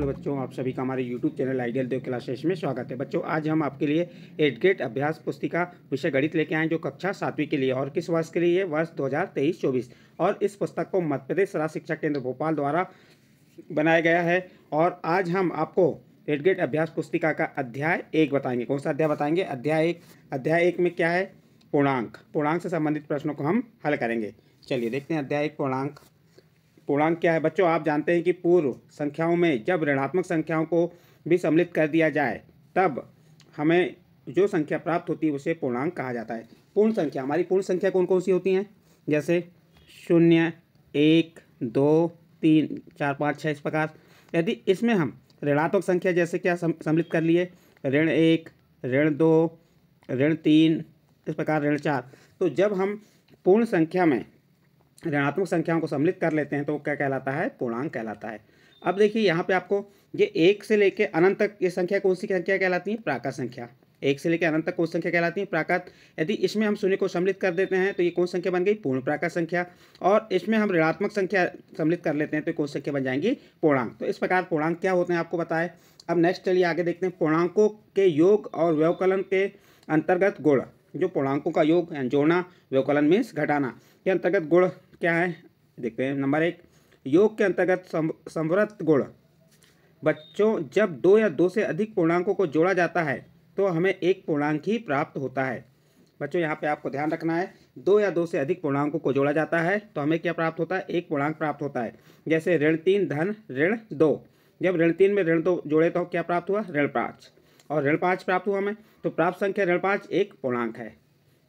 बच्चों आप सभी का हमारे YouTube channel ideal Dev classes में स्वागत है बच्चों आज हम आपके लिए एट ग्रेड अभ्यास पुस्तिका विषय गणित लेके आए जो कक्षा सातवीं के लिए और किस वर्ष के लिए वर्ष 2023-24 और इस पुस्तक को मध्य प्रदेश राज्य शिक्षा केंद्र भोपाल द्वारा बनाया गया है और आज हम आपको एट ग्रेड अभ्यास पुस्तिका का अध्याय एक बताएंगे कौन सा अध्याय बताएंगे अध्याय एक अध्याय एक में क्या है पूर्णांक पूर्णांक से संबंधित प्रश्नों को हम हल करेंगे चलिए देखते हैं अध्याय पूर्णांक पूर्णांक क्या है बच्चों आप जानते हैं कि पूर्व संख्याओं में जब ऋणात्मक संख्याओं को भी सम्मिलित कर दिया जाए तब हमें जो संख्या प्राप्त होती है उसे पूर्णांक कहा जाता है पूर्ण संख्या हमारी पूर्ण संख्या कौन कौन सी होती हैं जैसे शून्य एक दो तीन चार पाँच छः इस प्रकार यदि इसमें हम ऋणात्मक संख्या जैसे क्या सम्मिलित कर लिए ऋण एक ऋण दो ऋण तीन इस प्रकार ऋण चार तो जब हम पूर्ण संख्या में ऋणात्मक संख्याओं को सम्मिलित कर लेते हैं तो क्या कहलाता है पूर्णांक कहलाता है अब देखिए यहाँ पे आपको ये एक से लेके अनंत तक ये संख्या कौन सी संख्या कहलाती है प्राकृत संख्या एक से लेकर अनंत तक कौन संख्या कहलाती है प्राकृत यदि इसमें हम शून्य को सम्मिलित कर देते हैं तो ये कौन संख्या बन गई पूर्ण प्राकृत संख्या और इसमें हम ऋणात्मक संख्या सम्मिलित कर लेते हैं तो कौन संख्या बन जाएंगी पूर्णांक तो इस प्रकार पूर्णांक क्या होते हैं आपको बताए अब नेक्स्ट चलिए आगे देखते हैं पूर्णांकों के योग और व्यवकलन के अंतर्गत गुण जो पूर्णांकों का योग जोड़ना व्यवकलन मीन्स घटाना ये अंतर्गत गुण क्या है देखते हैं नंबर एक योग के अंतर्गत संवृत गुण बच्चों जब दो या दो से अधिक पूर्णांकों को जोड़ा जाता है तो हमें एक पूर्णांक ही प्राप्त होता है बच्चों यहाँ पे आपको ध्यान रखना है दो या दो से अधिक पूर्णांकों को जोड़ा जाता है तो हमें क्या प्राप्त होता है एक पूर्णांक प्राप्त होता है जैसे ऋण तीन धन ऋण दो जब ऋण तीन में ऋण दो जोड़े तो क्या प्राप्त हुआ ऋण पाँच और ऋण पाँच प्राप्त हुआ हमें तो प्राप्त संख्या ऋण पाँच एक पूर्णांक है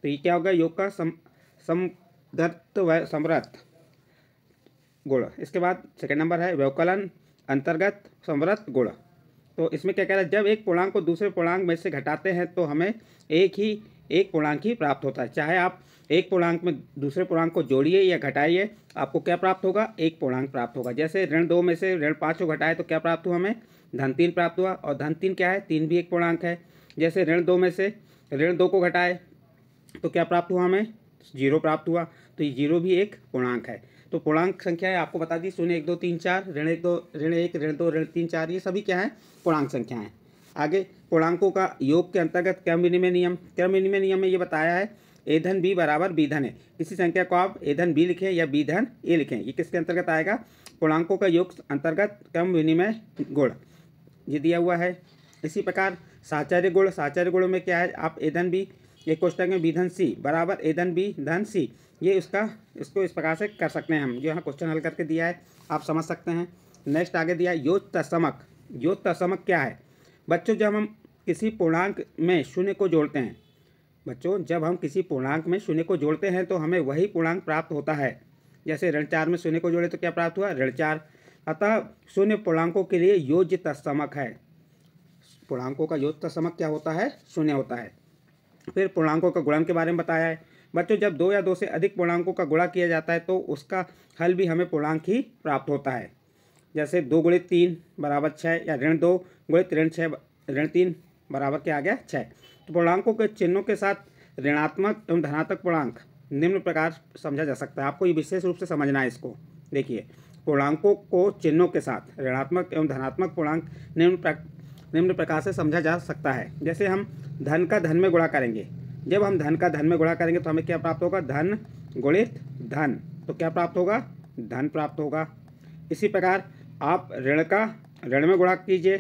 तो ये क्या होगा योग का सम सम दत्त व समृत गुण इसके बाद सेकेंड नंबर है व्यवकलन अंतर्गत समृत गुण तो इसमें क्या कह रहा है जब एक पूर्णांक को दूसरे पूर्णांक में से घटाते हैं तो हमें एक ही एक पूर्णांक ही प्राप्त होता है चाहे आप एक पूर्णांक में दूसरे पूर्णांक को जोड़िए या घटाइए आपको क्या प्राप्त होगा एक पूर्णांक प्राप्त होगा जैसे ऋण दो में से ऋण पाँच को घटाए तो क्या प्राप्त हुआ हमें धन तीन प्राप्त हुआ और धन तीन क्या है तीन भी एक पूर्णांक है जैसे ऋण दो में से ऋण दो को घटाए तो क्या प्राप्त हुआ हमें जीरो प्राप्त हुआ तो ये जीरो भी एक पूर्णांक है तो पूर्णांक संख्या है आपको बता दी शून्य एक दो तीन चार ऋण एक दो ऋण एक ऋण दो ऋण तीन चार ये सभी क्या है पूर्णांक संख्या है आगे पूर्णांकों का योग के अंतर्गत क्रम विनिमय नियम क्रम विनिमय नियम में ये बताया है एधन बी बराबर बी धन है किसी संख्या को आप एधन बी लिखें या बी धन ए लिखें ये किसके अंतर्गत आएगा पूर्णांकों का योग अंतर्गत क्रम विनिमय गुण ये दिया हुआ है इसी प्रकार साचार्य गुण साचार्य गुणों में क्या है आप एधन बी ये क्वेश्चन में बी धन सी बराबर ए धन बी धन सी ये उसका इसको इस प्रकार से कर सकते हैं हम जो यहाँ क्वेश्चन हल करके दिया है आप समझ सकते हैं नेक्स्ट आगे दिया योज तसमक यो तसमक क्या है बच्चों जब हम किसी पूर्णांक में शून्य को जोड़ते हैं बच्चों जब हम किसी पूर्णांक में शून्य को जोड़ते हैं तो हमें वही पूर्णांक प्राप्त होता है जैसे ऋण चार में शून्य को जोड़े तो क्या प्राप्त हुआ ऋण चार अतः शून्य पूर्णांकों के लिए योज्य तस्तमक है पूर्णांकों का योज्य तस्मक क्या होता है शून्य होता है फिर पूर्णांकों का गुणन के बारे में बताया है बच्चों जब दो या दो से अधिक पूर्णांकों का गुणा किया जाता है तो उसका हल भी हमें पूर्णांक ही प्राप्त होता है जैसे दो गुणित तीन बराबर छः या ऋण दो गुणित ऋण छः ऋण तीन बराबर क्या आ गया छः तो पूर्णांकों के चिन्हों के साथ ऋणात्मक एवं धनात्मक पूर्णांक निम्न प्रकार समझा जा सकता है आपको ये विशेष रूप से समझना है इसको देखिए पूर्णांकों को चिन्हों के साथ ऋणात्मक एवं धनात्मक पूर्णांक निम्न निम्न प्रकार से समझा जा सकता है जैसे हम धन का धन में गुणा करेंगे जब हम धन का धन में गुणा करेंगे तो हमें क्या प्राप्त होगा धन गुणित धन तो क्या प्राप्त होगा धन प्राप्त होगा इसी प्रकार आप ऋण का ऋण में गुणा कीजिए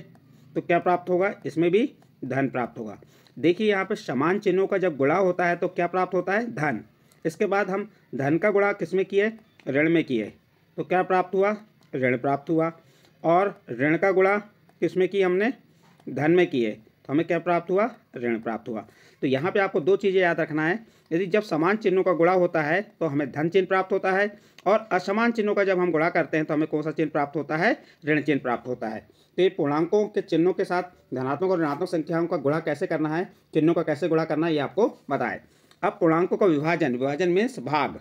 तो क्या प्राप्त होगा इसमें भी धन प्राप्त होगा देखिए यहाँ पर समान चिन्हों का जब गुणा होता है तो क्या प्राप्त होता है धन इसके बाद हम धन का गुणा किस में किए ऋण में किए तो क्या प्राप्त हुआ ऋण प्राप्त हुआ और ऋण का गुणा किस में की हमने धन में किए तो हमें क्या प्राप्त हुआ ऋण प्राप्त हुआ तो यहाँ पे आपको दो चीज़ें याद रखना है यदि जब समान चिन्हों का गुणा होता है तो हमें धन चिन्ह प्राप्त होता है और असमान चिन्हों का जब हम गुणा करते हैं तो हमें कौन सा चिन्ह प्राप्त होता है ऋण चिन्ह प्राप्त होता है तो ये पूर्णांकों के चिन्हों के साथ धनात्मक और ऋणात्मक संख्याओं का गुणा कैसे करना है चिन्हों का कैसे गुणा करना है ये आपको बताए अब पूर्णांकों का विभाजन विभाजन मीन्स भाग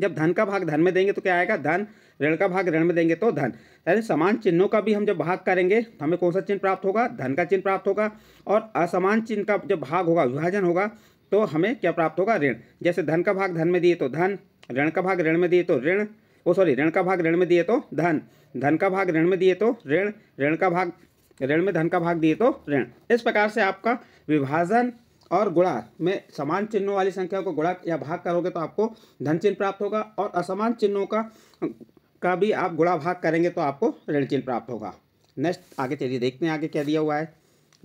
जब धन का भाग धन में देंगे तो क्या आएगा धन ऋण का भाग ऋण में देंगे तो धन यानी समान चिन्हों का भी हम जब भाग करेंगे तो हमें कौन सा चिन्ह प्राप्त होगा धन का चिन्ह प्राप्त होगा और असमान चिन्ह का जब भाग होगा विभाजन होगा तो हमें क्या प्राप्त होगा ऋण जैसे धन का भाग धन में दिए तो धन ऋण का भाग ऋण में दिए तो ऋण ओ सॉरी ऋण का भाग ऋण में दिए तो धन धन का भाग ऋण में दिए तो ऋण ऋण का भाग ऋण में धन का भाग दिए तो ऋण इस प्रकार से आपका विभाजन और गुणा में समान चिन्हों वाली संख्या को गुणा या भाग करोगे तो आपको धन चिन्ह प्राप्त होगा और असमान चिन्हों का का भी आप गुणा भाग करेंगे तो आपको ऋण चिन्ह प्राप्त होगा नेक्स्ट आगे चलिए देखते हैं आगे क्या दिया हुआ है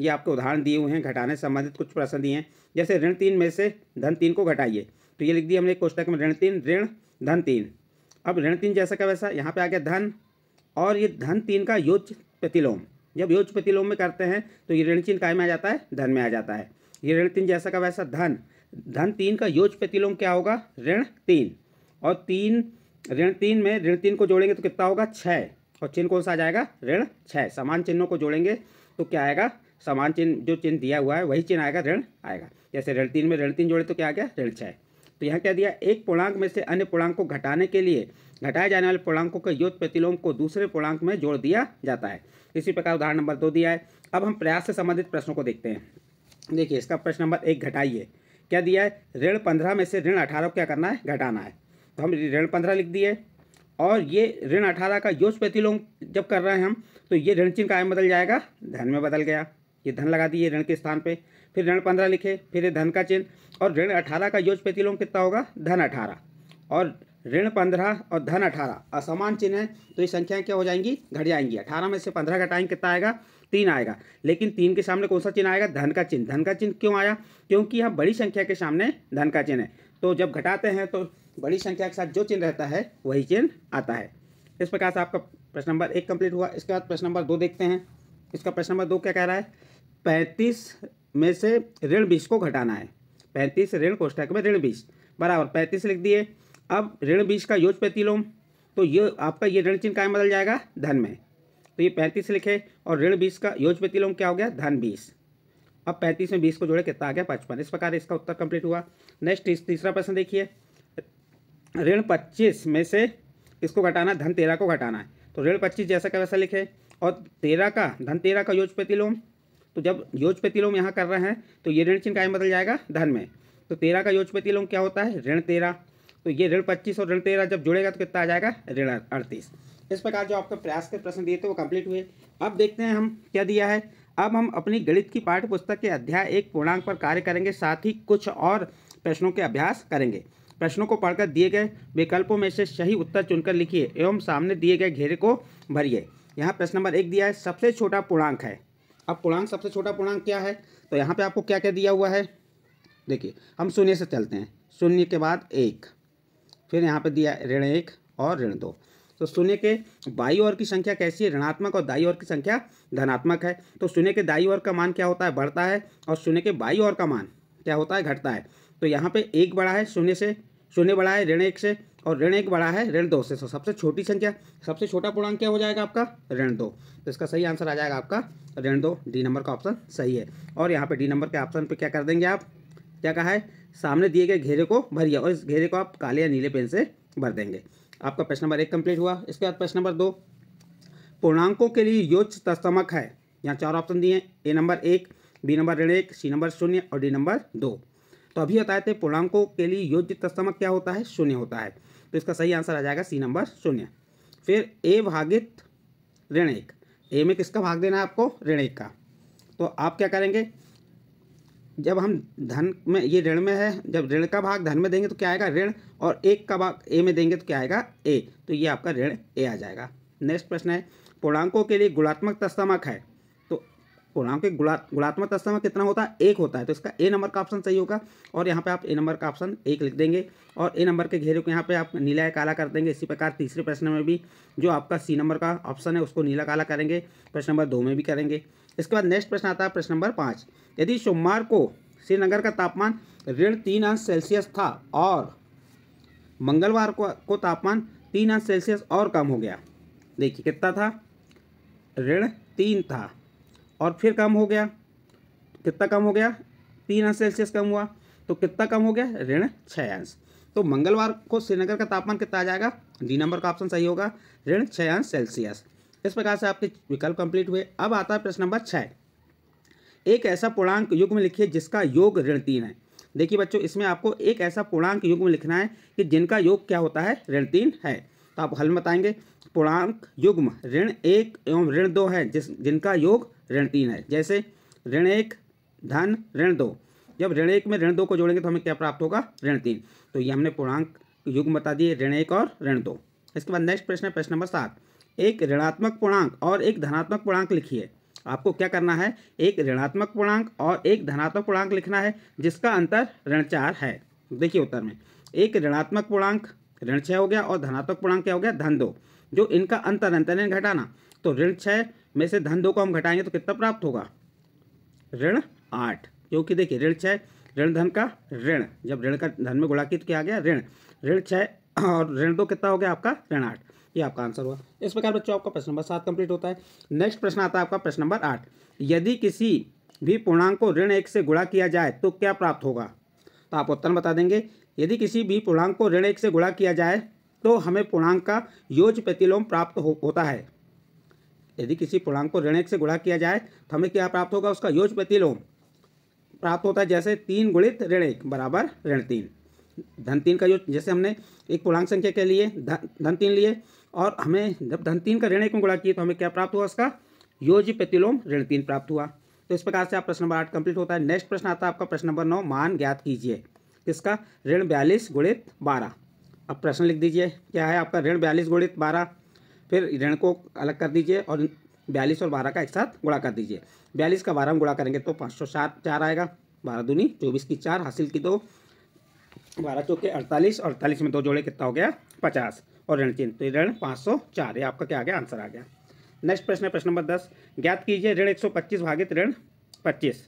ये आपको उदाहरण दिए हुए हैं घटाने संबंधित कुछ प्रश्न दिए हैं जैसे ऋण तीन में से धन तीन को घटाइए तो ये लिख दिया हमने कोष्टक में ऋण तीन ऋण धन तीन अब ऋण तीन जैसा का वैसा यहाँ पे आ गया धन और ये धन तीन का योज प्रतिलोम जब योज प्रतिलोम में करते हैं तो ये ऋण चिन्ह काय में आ जाता है धन में आ जाता है ये ऋण तीन जैसा का वैसा धन धन तीन का योज प्रतिलोम क्या होगा ऋण तीन और तीन ऋण तीन में ऋण तीन को जोड़ेंगे तो कितना होगा छः और चिन्ह कौन सा आ जाएगा ऋण छः समान चिन्हों को जोड़ेंगे तो क्या आएगा समान चिन्ह जो चिन्ह दिया हुआ है वही चिन्ह आएगा ऋण आएगा जैसे ऋण तीन में ऋण तीन जोड़े तो क्या आ गया ऋण छः तो यहाँ क्या दिया एक पूर्णांक में से अन्य पूर्णांक को घटाने के लिए घटाए जाने वाले पूर्णांकों के योग प्रतिलोम को दूसरे पूर्णांक में जोड़ दिया जाता है इसी प्रकार उदाहरण नंबर दो दिया है अब हम प्रयास से संबंधित प्रश्नों को देखते हैं देखिए इसका प्रश्न नंबर एक घटाइए क्या दिया है ऋण पंद्रह में से ऋण अठारह को क्या करना है घटाना है तो हम ऋण पंद्रह लिख दिए और ये ऋण अठारह का योज प्रतिलोम जब कर रहे हैं हम तो ये ऋण चिन्ह कायम बदल जाएगा धन में बदल गया ये धन लगा दिए ऋण के स्थान पे फिर ऋण पंद्रह लिखे फिर ये धन का चिन्ह और ऋण अठारह का योज प्रतिलोम कितना होगा धन अठारह और ऋण पंद्रह और धन अठारह असमान चिन्ह है तो ये संख्याएं क्या हो जाएंगी घट जाएंगी अठारह में से पंद्रह का टाइम कितना आएगा तीन आएगा लेकिन तीन के सामने कौन सा चिन्ह आएगा धन का चिन्ह धन का चिन्ह क्यों आया क्योंकि यहाँ बड़ी संख्या के सामने धन का चिन्ह है तो जब घटाते हैं तो बड़ी संख्या के साथ जो चिन्ह रहता है वही चिन्ह आता है इस प्रकार से आपका प्रश्न नंबर एक कंप्लीट हुआ इसके बाद प्रश्न नंबर दो देखते हैं इसका प्रश्न नंबर दो क्या कह रहा है पैंतीस में से ऋण बीस को घटाना है पैंतीस ऋण कोष्ठक में ऋण बीस बराबर पैंतीस लिख दिए अब ऋण बीस का योज प्रतिलोम तो ये आपका ये ऋण चिन्ह क्या बदल जाएगा धन में तो ये पैंतीस लिखे और ऋण बीस का योज प्रतिलोम क्या हो गया धन बीस अब पैंतीस में बीस को जोड़े कितना आ गया पचपन इस प्रकार इसका उत्तर कंप्लीट हुआ नेक्स्ट तीसरा प्रश्न देखिए ऋण पच्चीस में से इसको घटाना धन तेरह को घटाना है तो ऋण पच्चीस जैसा का वैसा लिखे और तेरह का धन तेरह का योज प्रतिलोम तो जब योज प्रतिलोम यहाँ कर रहे हैं तो ये ऋण चिन्ह कायम बदल जाएगा धन में तो तेरह का योज प्रतिलोम क्या होता है ऋण तेरह तो ये ऋण पच्चीस और ऋण तेरह जब जुड़ेगा तो कितना आ जाएगा ऋण अड़तीस इस प्रकार जो आपका प्रयास के प्रश्न दिए थे वो कम्प्लीट हुए अब देखते हैं हम क्या दिया है अब हम अपनी गणित की पाठ्य पुस्तक के अध्याय एक पूर्णांक पर कार्य करेंगे साथ ही कुछ और प्रश्नों के अभ्यास करेंगे प्रश्नों को पढ़कर दिए गए विकल्पों में से सही उत्तर चुनकर लिखिए एवं सामने दिए गए घेरे को भरिए यहाँ प्रश्न नंबर एक दिया है सबसे छोटा पूर्णांक है अब पूर्णांक सबसे छोटा पूर्णांक क्या है तो यहाँ पे आपको क्या क्या दिया हुआ है देखिए हम शून्य से चलते हैं शून्य के बाद एक फिर यहाँ पे दिया ऋण एक और ऋण दो तो शून्य के बाई और की संख्या कैसी है ऋणात्मक और दाई और की संख्या धनात्मक है तो शून्य के दाई और का मान क्या होता है बढ़ता है और शून्य के बाई और का मान क्या होता है घटता है तो यहाँ पे एक बड़ा है शून्य से शून्य बड़ा है ऋण एक से और ऋण एक बड़ा है ऋण दो से तो सबसे छोटी संख्या सबसे छोटा पूर्णांक क्या हो जाएगा आपका ऋण दो तो इसका सही आंसर आ जाएगा आपका ऋण दो डी नंबर का ऑप्शन सही है और यहाँ पे डी नंबर के ऑप्शन पे क्या कर देंगे आप क्या कहा है सामने दिए गए घेरे को भरिए और इस घेरे को आप काले या नीले पेन से भर देंगे आपका प्रश्न नंबर एक कम्प्लीट हुआ इसके बाद प्रश्न नंबर दो पूर्णांकों के लिए योज तस्तमक है यहाँ चार ऑप्शन दिए ए नंबर एक बी नंबर ऋण एक सी नंबर शून्य और डी नंबर दो तो अभी बताए थे तो पूर्णांकों के लिए योज्य तत्समक क्या होता है शून्य होता है तो इसका सही आंसर आ जाएगा सी नंबर शून्य फिर ए भागित ऋण एक ए में किसका भाग देना है आपको ऋण एक का तो आप क्या करेंगे जब हम धन में ये ऋण में है जब ऋण का भाग धन में देंगे तो क्या आएगा ऋण और एक का भाग ए में देंगे तो क्या आएगा ए तो ये आपका ऋण ए आ जाएगा नेक्स्ट प्रश्न है पूर्णांकों के लिए गुणात्मक तस्तमक है पूर्णांक के गुणा गुणात्मक दशा में कितना होता है एक होता है तो इसका ए नंबर का ऑप्शन सही होगा और यहाँ पे आप ए नंबर का ऑप्शन एक लिख देंगे और ए नंबर के घेरे को यहाँ पे आप नीला या काला कर देंगे इसी प्रकार तीसरे प्रश्न में भी जो आपका सी नंबर का ऑप्शन है उसको नीला काला करेंगे प्रश्न नंबर दो में भी करेंगे इसके बाद नेक्स्ट प्रश्न आता है प्रश्न नंबर पाँच यदि सोमवार को श्रीनगर का तापमान ऋण तीन अंश सेल्सियस था और मंगलवार को, को तापमान तीन अंश सेल्सियस और कम हो गया देखिए कितना था ऋण तीन था और फिर कम हो गया कितना कम हो गया तीन अंश सेल्सियस कम हुआ तो कितना कम हो गया ऋण छः अंश तो मंगलवार को श्रीनगर का तापमान कितना आ जाएगा डी नंबर का ऑप्शन सही होगा ऋण छः अंश सेल्सियस इस प्रकार से आपके विकल्प कंप्लीट हुए अब आता है प्रश्न नंबर छः एक ऐसा पूर्णांक युग में लिखिए जिसका योग ऋण तीन है देखिए बच्चों इसमें आपको एक ऐसा पूर्णांक युग में लिखना है कि जिनका योग क्या होता है ऋण तीन है तो आप हल बताएंगे पूर्णांक युग्म ऋण एक एवं ऋण दो है जिस जिनका योग ऋण तीन है जैसे ऋण एक धन ऋण दो जब ऋण एक में ऋण दो को जोड़ेंगे तो हमें क्या प्राप्त होगा ऋण तीन तो ये हमने पूर्णांक युग्म बता दिए ऋण एक और ऋण दो इसके बाद नेक्स्ट प्रश्न है प्रश्न नंबर सात एक ऋणात्मक पूर्णांक और एक धनात्मक पूर्णांक लिखिए आपको क्या करना है एक ऋणात्मक पूर्णांक और एक धनात्मक पूर्णांक लिखना है जिसका अंतर ऋण चार है देखिए उत्तर में एक ऋणात्मक पूर्णांक ऋण छः हो गया और धनात्मक पूर्णांक क्या हो गया धन दो जो इनका अंतर अंतर यानी घटाना तो ऋण छः में से धन दो को हम घटाएंगे तो कितना प्राप्त होगा ऋण आठ क्योंकि देखिए ऋण छः ऋण धन का ऋण जब ऋण का धन में गुणा की तो क्या आ गया ऋण ऋण छः और ऋण दो कितना हो गया आपका ऋण आठ ये आपका आंसर हुआ इस प्रकार बच्चों आपका प्रश्न नंबर सात कंप्लीट होता है नेक्स्ट प्रश्न आता है आपका प्रश्न नंबर आठ यदि किसी भी पूर्णांक को ऋण एक से गुणा किया जाए तो क्या प्राप्त होगा तो आप उत्तर बता देंगे यदि किसी भी पूर्णांक को ऋण एक से गुणा किया जाए तो हमें पूर्णांक का योज प्रतिलोम प्राप्त हो, होता है यदि किसी पूर्णांक को ऋण एक से गुणा किया जाए तो हमें क्या प्राप्त होगा उसका योज प्रतिलोम प्राप्त होता है जैसे तीन गुणित ऋण एक बराबर ऋण तीन धन तीन का योज जैसे हमने एक पूर्णांक संख्या के लिए धन तीन लिए और हमें जब धन तीन का ऋण एक में गुणा किया तो हमें क्या प्राप्त हुआ उसका योज प्रतिलोम ऋण तीन प्राप्त हुआ तो इस प्रकार से आप प्रश्न नंबर आठ कंप्लीट होता है नेक्स्ट प्रश्न आता है आपका प्रश्न नंबर नौ मान ज्ञात कीजिए किसका ऋण बयालीस गुणित बारह अब प्रश्न लिख दीजिए क्या है आपका ऋण बयालीस गुणित बारह फिर ऋण को अलग कर दीजिए और बयालीस और बारह का एक साथ गुणा कर दीजिए बयालीस का बारह में गुणा करेंगे तो पाँच सौ सात चार आएगा बारह दूनी चौबीस की चार हासिल की दो बारह चौके अड़तालीस और अड़तालीस में दो जोड़े कितना हो गया पचास और ऋण चिन्ह तो ऋण पाँच सौ चार ये आपका क्या आ गया आंसर आ गया नेक्स्ट प्रश्न है प्रश्न नंबर दस ज्ञात कीजिए ऋण एक सौ पच्चीस भागित ऋण पच्चीस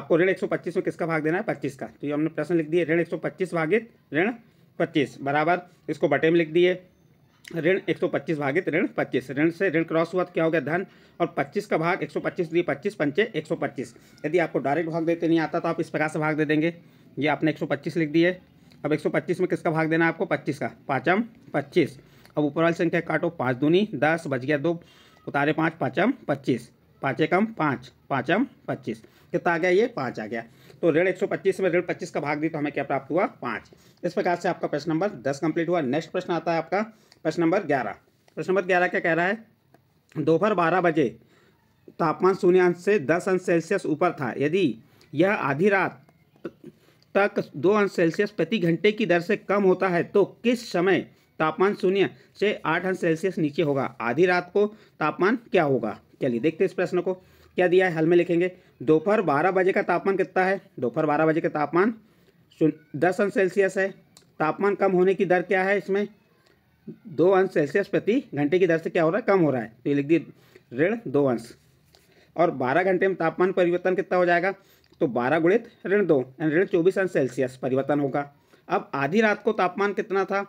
आपको ऋण एक सौ पच्चीस में किसका भाग देना है पच्चीस का तो ये हमने प्रश्न लिख दिया ऋण एक सौ पच्चीस भागित ऋण पच्चीस बराबर इसको बटे में लिख दिए ऋण एक सौ पच्चीस भागित ऋण पच्चीस ऋण से ऋण क्रॉस हुआ तो क्या हो गया धन और पच्चीस का भाग एक सौ पच्चीस दिए पच्चीस पंचे एक सौ पच्चीस यदि आपको डायरेक्ट भाग देते नहीं आता तो आप इस प्रकार से भाग दे देंगे ये आपने एक सौ पच्चीस लिख दिए अब एक सौ पच्चीस में किसका भाग देना है आपको पच्चीस का पाँचम पच्चीस अब ऊपर वाली संख्या काटो पाँच दूनी दस बज गया दो उतारे पाँच पाँचम पच्चीस पाँच एकम पाँच पाँचम पच्चीस कितना आ गया ये पाँच आ गया तो ऋण एक में ऋण 25 का भाग दी तो हमें क्या प्राप्त हुआ पाँच इस प्रकार से आपका प्रश्न नंबर दस कंप्लीट हुआ नेक्स्ट प्रश्न आता है आपका प्रश्न नंबर ग्यारह प्रश्न नंबर ग्यारह क्या कह रहा है दोपहर बारह बजे तापमान शून्य अंश से दस अंश सेल्सियस ऊपर था यदि यह आधी रात तक दो अंश सेल्सियस प्रति घंटे की दर से कम होता है तो किस समय तापमान शून्य से आठ अंश सेल्सियस नीचे होगा आधी रात को तापमान क्या होगा चलिए देखते इस प्रश्न को क्या दिया है हल में लिखेंगे दोपहर बारह बजे का तापमान कितना है दोपहर बारह बजे का तापमान दस अंश सेल्सियस है तापमान कम होने की दर क्या है इसमें दो अंश सेल्सियस प्रति घंटे की दर से क्या हो रहा है कम हो रहा है तो ये लिख दिए ऋण दो अंश और बारह घंटे में तापमान परिवर्तन कितना हो जाएगा तो बारह गुणित ऋण दो यानी ऋण चौबीस अंश सेल्सियस परिवर्तन होगा अब आधी रात को तापमान कितना था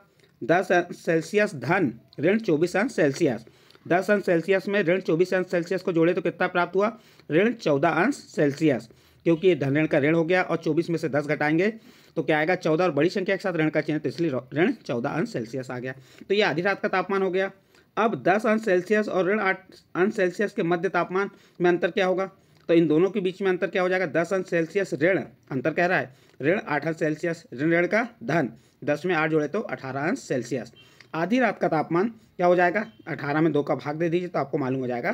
दस सेल्सियस धन ऋण चौबीस अंश सेल्सियस दस अंश सेल्सियस में ऋण चौबीस अंश सेल्सियस को जोड़े तो कितना प्राप्त हुआ ऋण चौदह अंश सेल्सियस क्योंकि ये धन ऋण का ऋण हो गया और चौबीस में से दस घटाएंगे तो क्या आएगा चौदह और बड़ी संख्या के साथ ऋण का चिन्ह तो इसलिए ऋण चौदह अंश सेल्सियस आ गया तो ये आधी रात का तापमान हो गया अब दस अंश सेल्सियस और ऋण आठ अंश सेल्सियस के मध्य तापमान में अंतर क्या होगा तो इन दोनों के बीच में अंतर क्या हो जाएगा दस अंश सेल्सियस ऋण अंतर कह रहा है ऋण आठ अंश सेल्सियस ऋण ऋण का धन दस में आठ जोड़े तो अठारह अंश सेल्सियस आधी रात का तापमान क्या हो जाएगा अठारह में दो का भाग दे दीजिए तो आपको मालूम हो जाएगा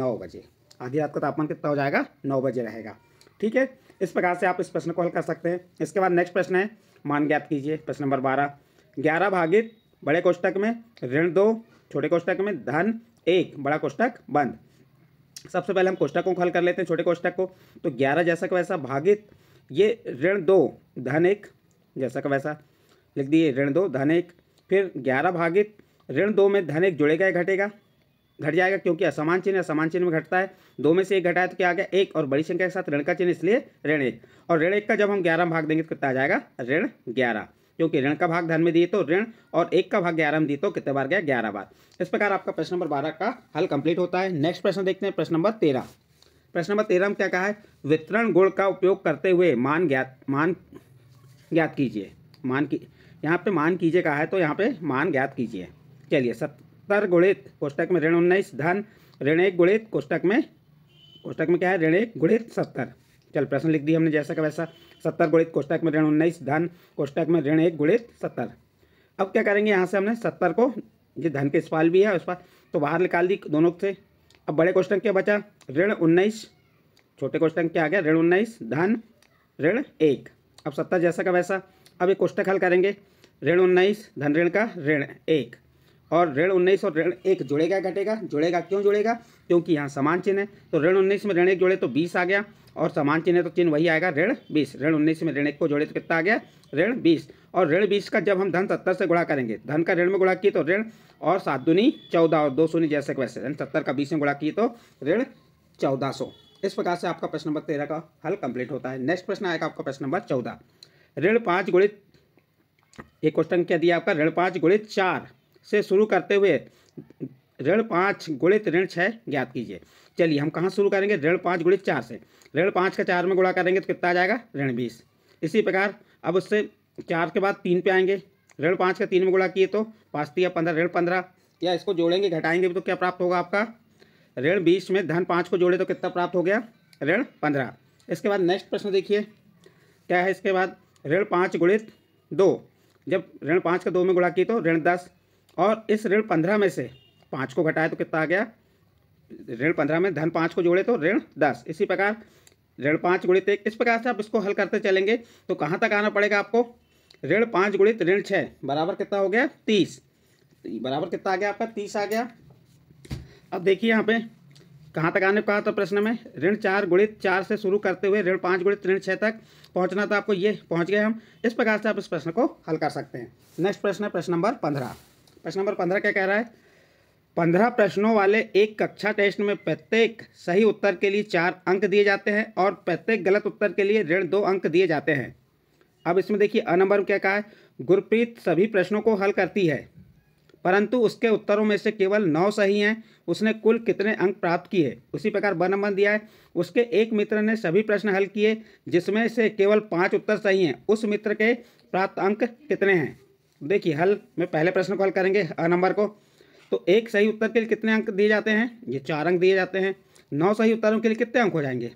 नौ बजे आधी रात का तापमान कितना हो जाएगा नौ बजे रहेगा ठीक है इस प्रकार से आप इस प्रश्न को हल कर सकते हैं इसके बाद नेक्स्ट प्रश्न है मान ज्ञात कीजिए प्रश्न नंबर बारह ग्यारह भागित बड़े कोष्टक में ऋण दो छोटे कोष्टक में धन एक बड़ा कोष्टक बंद सबसे पहले हम कोष्टकों को हल कर लेते हैं छोटे कोष्टक को तो ग्यारह जैसा का वैसा भागित ये ऋण दो धन एक जैसा का वैसा लिख दिए ऋण दो धन एक फिर ग्यारह भागित ऋण दो में धन एक जुड़ेगा घटेगा घट जाएगा क्योंकि असमान चिन्ह असमान चिन्ह में घटता है दो में से एक घटाया तो क्या आ गया एक और बड़ी संख्या के साथ ऋण का चिन्ह इसलिए ऋण एक और ऋण एक का जब हम ग्यारह भाग देंगे तो कितना आ जाएगा ऋण ग्यारह क्योंकि ऋण का भाग धन में दिए तो ऋण और एक का भाग ग्यारह में दिए तो कितने बार गया ग्यारह बार इस प्रकार आपका प्रश्न नंबर बारह का हल कंप्लीट होता है नेक्स्ट प्रश्न देखते हैं प्रश्न नंबर तेरह प्रश्न नंबर तेरह में क्या कहा है वितरण गुण का उपयोग करते हुए मान ज्ञात मान ज्ञात कीजिए मान की यहाँ पे मान कीजिए कहा है तो यहाँ पे मान ज्ञात कीजिए चलिए सत्तर गुणित कोष्टक में ऋण उन्नीस धन ऋण एक गुणित कोष्टक में कोष्टक में क्या है ऋण एक गुणित सत्तर चल प्रश्न लिख दिया हमने जैसा का वैसा सत्तर गुणित कोष्टक में ऋण उन्नीस धन कोष्टक में ऋण एक गुणित सत्तर अब क्या करेंगे यहाँ से हमने सत्तर को ये धन के स्पाल भी है उस पर तो बाहर निकाल दी दोनों से अब बड़े क्वेश्चन क्या बचा ऋण उन्नीस छोटे क्वेश्चन क्या आ गया ऋण उन्नीस धन ऋण एक अब सत्तर जैसा का वैसा अब ये कोष्टक हल करेंगे ऋण उन्नीस धन ऋण का ऋण एक और ऋण उन्नीस और ऋण एक जुड़ेगा घटेगा जुड़ेगा क्यों जुड़ेगा क्योंकि यहाँ समान चिन्ह है तो ऋण उन्नीस में ऋण एक जुड़े तो बीस आ गया और समान चिन्ह है तो चिन्ह वही आएगा ऋण बीस ऋण उन्नीस में ऋण एक को जोड़े तो कितना आ गया ऋण बीस और ऋण बीस का जब हम धन सत्तर से गुणा करेंगे धन का ऋण में गुणा किए तो ऋण और सात दुनी चौदह और दो शून्य जैसे वैसे ऋण सत्तर का बीस में गुणा किए तो ऋण चौदह सौ इस प्रकार से आपका प्रश्न नंबर तेरह का हल कंप्लीट होता है नेक्स्ट प्रश्न आएगा आपका प्रश्न नंबर चौदह ऋण पाँच गुणित एक क्वेश्चन क्या दिया आपका ऋण पाँच गुणित चार से शुरू करते हुए ऋण पाँच गुणित ऋण छः ज्ञात कीजिए चलिए हम कहाँ शुरू करेंगे ऋण पाँच गुणित चार से ऋण पाँच का चार में गुणा करेंगे तो कितना आ जाएगा ऋण बीस इसी प्रकार अब उससे चार के बाद तीन पे आएंगे ऋण पाँच का तीन में गुणा किए तो पाँच तीन पंद्रह ऋण पंद्रह या इसको जोड़ेंगे घटाएंगे तो क्या प्राप्त होगा आपका ऋण बीस में धन पाँच को जोड़े तो कितना प्राप्त हो गया ऋण पंद्रह इसके बाद नेक्स्ट प्रश्न देखिए क्या है इसके बाद ऋण पाँच गुणित दो जब ऋण पाँच का दो में गुणा किए तो ऋण दस और इस ऋण पंद्रह में से पाँच को घटाए तो कितना आ गया ऋण पंद्रह में धन पाँच को जोड़े तो ऋण दस इसी प्रकार ऋण पाँच गुणित एक इस प्रकार से आप इसको हल करते चलेंगे तो कहाँ तक आना पड़ेगा आपको ऋण पाँच गुणित ऋण छः बराबर कितना हो गया तीस बराबर कितना आ गया आपका तीस आ गया अब देखिए यहाँ पे कहाँ तक आने कहा था तो प्रश्न में ऋण चार गुणित चार से शुरू करते हुए ऋण पाँच गुणित ऋण छः तक पहुँचना था तो आपको ये पहुँच गए हम इस प्रकार से आप इस प्रश्न को हल कर सकते हैं नेक्स्ट प्रश्न है प्रश्न नंबर पंद्रह प्रश्न नंबर पंद्रह क्या कह रहा है पंद्रह प्रश्नों वाले एक कक्षा टेस्ट में प्रत्येक सही उत्तर के लिए चार अंक दिए जाते हैं और प्रत्येक गलत उत्तर के लिए ऋण दो अंक दिए जाते हैं अब इसमें देखिए अ नंबर क्या कहा है गुरप्रीत सभी प्रश्नों को हल करती है परंतु उसके उत्तरों में से केवल नौ सही हैं उसने कुल कितने अंक प्राप्त किए उसी प्रकार ब नंबर दिया है उसके एक मित्र ने सभी प्रश्न हल किए जिसमें से केवल पाँच उत्तर सही हैं उस मित्र के प्राप्त अंक कितने हैं देखिए हल में पहले प्रश्न को हल करेंगे अ नंबर को तो एक सही उत्तर के लिए कितने अंक दिए जाते हैं ये चार अंक दिए जाते हैं नौ सही उत्तरों के लिए कितने अंक हो जाएंगे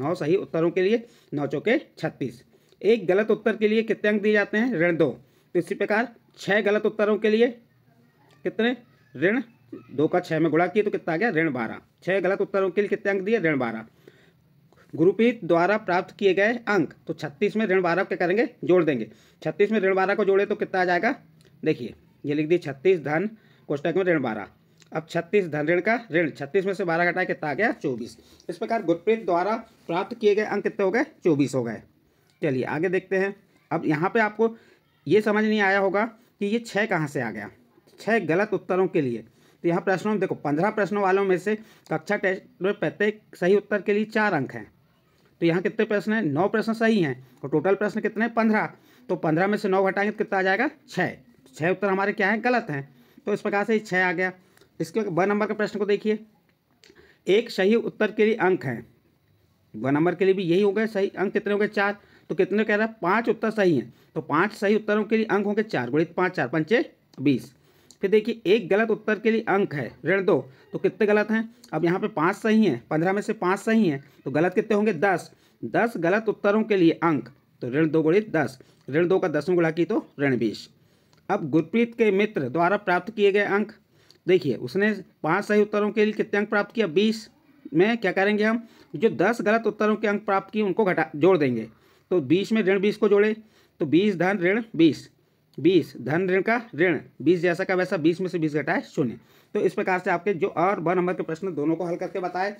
नौ सही उत्तरों के लिए नौ चौके छत्तीस एक गलत उत्तर के लिए कितने अंक दिए जाते हैं ऋण दो तो इसी प्रकार छः गलत उत्तरों के लिए कितने ऋण दो का छः में गुणा किए तो कितना आ गया ऋण बारह छः गलत उत्तरों के लिए कितने अंक दिए ऋण बारह गुरुपीत द्वारा प्राप्त किए गए अंक तो छत्तीस में ऋण बारह क्या करेंगे जोड़ देंगे छत्तीस में ऋण बारह को जोड़े तो कितना आ जाएगा देखिए ये लिख दिए छत्तीस धन कोष्टक में ऋण बारह अब छत्तीस धन ऋण का ऋण छत्तीस में से बारह घटाए कितना आ गया चौबीस इस प्रकार गुरप्रीत द्वारा प्राप्त किए गए अंक कितने हो गए चौबीस हो गए चलिए आगे देखते हैं अब यहाँ पे आपको ये समझ नहीं आया होगा कि ये छः कहाँ से आ गया छः गलत उत्तरों के लिए तो यहाँ प्रश्नों में देखो पंद्रह प्रश्नों वालों में से कक्षा टेस्ट में प्रत्येक सही उत्तर के लिए चार अंक हैं तो यहाँ कितने प्रश्न हैं नौ प्रश्न सही हैं और टोटल प्रश्न कितने हैं पंद्रह तो पंद्रह में से नौ घटाएंगे तो कितना आ जाएगा छः छः उत्तर हमारे क्या हैं गलत हैं तो इस प्रकार से ये छः आ गया इसके ब नंबर के प्रश्न को देखिए एक सही उत्तर के लिए अंक हैं ब नंबर के लिए भी यही हो गए सही अंक कितने हो गए चार तो कितने कह रहा है पाँच उत्तर सही हैं तो पाँच सही उत्तरों के लिए अंक होंगे चार गुणित पाँच चार पंचे बीस फिर देखिए एक गलत उत्तर के लिए अंक है ऋण दो तो कितने गलत हैं अब यहाँ पे पाँच सही हैं पंद्रह में से पाँच सही हैं तो गलत कितने होंगे दस दस गलत उत्तरों के लिए अंक तो ऋण दो गुणित दस ऋण दो का दसों गुणा की तो ऋण बीस अब गुरप्रीत के मित्र द्वारा प्राप्त किए गए अंक देखिए उसने पाँच सही उत्तरों के लिए कितने अंक प्राप्त किया बीस में क्या करेंगे हम जो दस गलत उत्तरों के अंक प्राप्त किए उनको घटा जोड़ देंगे तो बीस में ऋण बीस को जोड़े तो बीस धन ऋण बीस बीस धन ऋण का ऋण बीस जैसा का वैसा बीस में से बीस घटाए शून्य तो इस प्रकार से आपके जो और ब नंबर के प्रश्न दोनों को हल करके बताए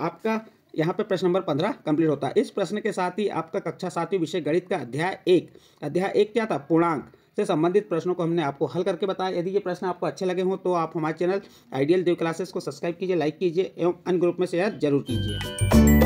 आपका यहाँ पे प्रश्न नंबर पंद्रह कंप्लीट होता है इस प्रश्न के साथ ही आपका कक्षा सातवीं विषय गणित का अध्याय एक अध्याय एक क्या था पूर्णांक से संबंधित प्रश्नों को हमने आपको हल करके बताया यदि ये प्रश्न आपको अच्छे लगे हों तो आप हमारे चैनल आइडियल देव क्लासेस को सब्सक्राइब कीजिए लाइक कीजिए एवं अन्य ग्रुप में शेयर जरूर कीजिए